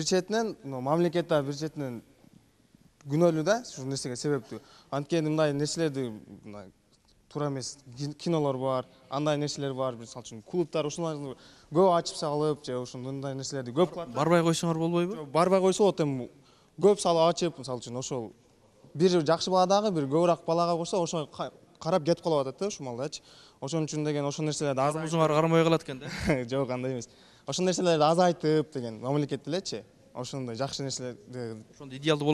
бир четинен мамлекеттик бюджетинен күнөөлүү да ушул нерсеге себептүү анткени мындай нерселерди мындай туура эмес кинолор бар андай нерселер бар мисалы үчүн клубтар ушуларды көп ачып салып же ушундай нерселерди көп кылат барбай койсоңор болбойбу барбай койсо вот эми көп салып ачып мисалы үчүн ошол бир жакшы бала дагы бир көбүрөөк балага койсо ошо карап кетип калып атат да ушул малдачы ошон үчүн деген ошол нерселерди аз кармай калат экен да жок андай эмес ошол нерселерди азайтып деген мамлекетте элечи ошондой жакшы нерселерди ошондой идеалдуу